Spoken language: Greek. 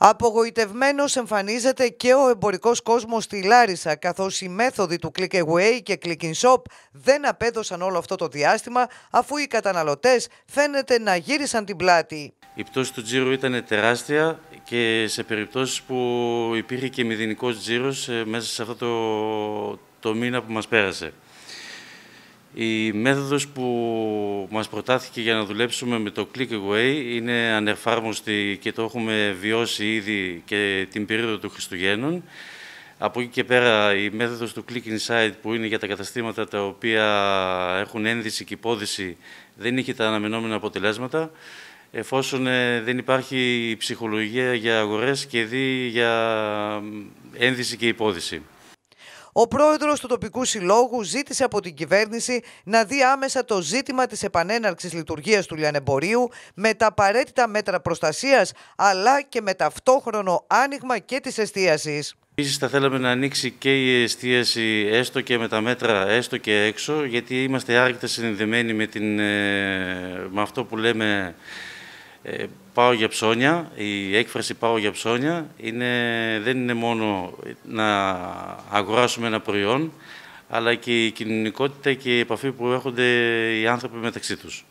Απογοητευμένος εμφανίζεται και ο εμπορικός κόσμος στη Λάρισα, καθώς οι μέθοδοι του Click Away και Click in Shop δεν απέδωσαν όλο αυτό το διάστημα, αφού οι καταναλωτές φαίνεται να γύρισαν την πλάτη. Η πτώση του τζίρου ήταν τεράστια και σε περιπτώσεις που υπήρχε και μηδενικός τζίρος ε, μέσα σε αυτό το, το μήνα που μας πέρασε. Η μέθοδος που μας προτάθηκε για να δουλέψουμε με το Click Away είναι ανεφάρμοστη και το έχουμε βιώσει ήδη και την περίοδο του Χριστουγέννων. Από εκεί και πέρα η μέθοδος του Click Inside που είναι για τα καταστήματα τα οποία έχουν ένδυση και υπόδηση δεν είχε τα αναμενόμενα αποτελέσματα εφόσον ε, δεν υπάρχει ψυχολογία για αγορές και δι για ένδυση και υπόδηση. Ο πρόεδρος του τοπικού συλλόγου ζήτησε από την κυβέρνηση να δει άμεσα το ζήτημα της επανέναρξης λειτουργίας του λιανεμπορίου με τα απαραίτητα μέτρα προστασίας αλλά και με ταυτόχρονο άνοιγμα και τη εστίαση. Επίσης, θα θέλαμε να ανοίξει και η εστίαση έστω και με τα μέτρα έστω και έξω, γιατί είμαστε άρρηκτα συνδεδεμένοι με, ε, με αυτό που λέμε ε, πάω για ψώνια, η έκφραση πάω για ψώνια είναι, δεν είναι μόνο να αγοράσουμε ένα προϊόν, αλλά και η κοινωνικότητα και η επαφή που έχονται οι άνθρωποι μεταξύ τους.